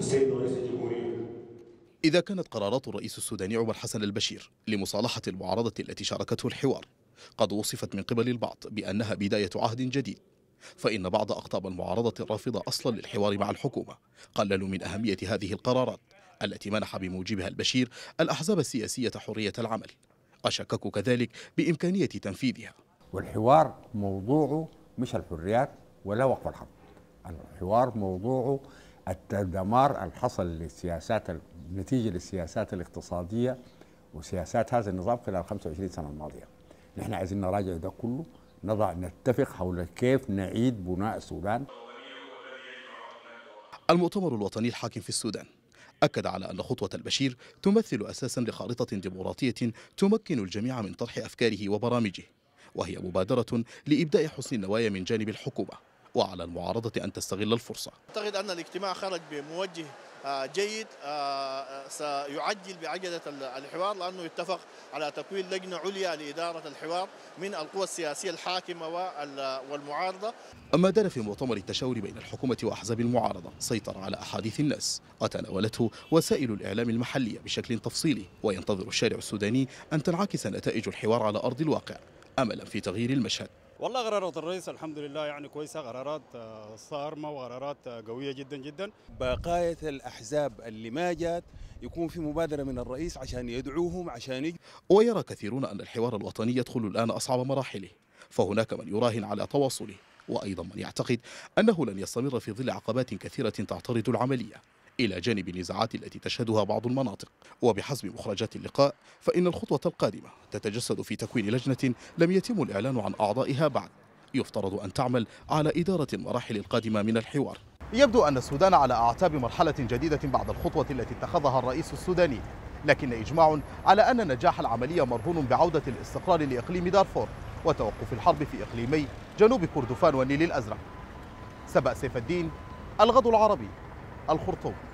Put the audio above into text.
السيد رئيس الجمهورية إذا كانت قرارات الرئيس السوداني عمر حسن البشير لمصالحة المعارضة التي شاركته الحوار قد وصفت من قبل البعض بأنها بداية عهد جديد فإن بعض أقطاب المعارضة الرافضة أصلا للحوار مع الحكومة قللوا من أهمية هذه القرارات التي منح بموجبها البشير الأحزاب السياسية حرية العمل أشككوا كذلك بإمكانية تنفيذها والحوار موضوعه مش الحريات ولا وقف الحرب الحوار موضوعه الدمار اللي حصل للسياسات نتيجه للسياسات الاقتصاديه وسياسات هذا النظام خلال 25 سنه الماضيه. نحن عايزين نراجع ده كله نضع نتفق حول كيف نعيد بناء السودان. المؤتمر الوطني الحاكم في السودان أكد على أن خطوة البشير تمثل أساسا لخارطة ديمقراطية تمكن الجميع من طرح أفكاره وبرامجه وهي مبادرة لإبداء حسن النوايا من جانب الحكومة وعلى المعارضة أن تستغل الفرصة أعتقد أن الاجتماع خرج بموجه آه، جيد آه، آه، سيعجل بعجلة الحوار لأنه اتفق على تكوين لجنة عليا لإدارة الحوار من القوى السياسية الحاكمة والمعارضة أما دار في مؤتمر التشاور بين الحكومة وأحزاب المعارضة سيطر على أحاديث الناس وتناولته وسائل الإعلام المحلية بشكل تفصيلي وينتظر الشارع السوداني أن تنعكس نتائج الحوار على أرض الواقع أملا في تغيير المشهد والله قرارات الرئيس الحمد لله يعني كويسه قرارات آه، صارمه وقرارات آه، قويه جدا جدا بقايه الاحزاب اللي ما جات يكون في مبادره من الرئيس عشان يدعوهم عشان يجي ويرى كثيرون ان الحوار الوطني يدخل الان اصعب مراحله فهناك من يراهن على تواصله وايضا من يعتقد انه لن يستمر في ظل عقبات كثيره تعترض العمليه إلى جانب النزاعات التي تشهدها بعض المناطق وبحسب مخرجات اللقاء فإن الخطوة القادمة تتجسد في تكوين لجنة لم يتم الإعلان عن أعضائها بعد يفترض أن تعمل على إدارة المراحل القادمة من الحوار يبدو أن السودان على أعتاب مرحلة جديدة بعد الخطوة التي اتخذها الرئيس السوداني لكن إجماع على أن نجاح العملية مرهون بعودة الاستقرار لإقليم دارفور وتوقف الحرب في إقليمي جنوب كردفان والنيل الأزرق سبأ سيف الدين الغد العربي الخرطوم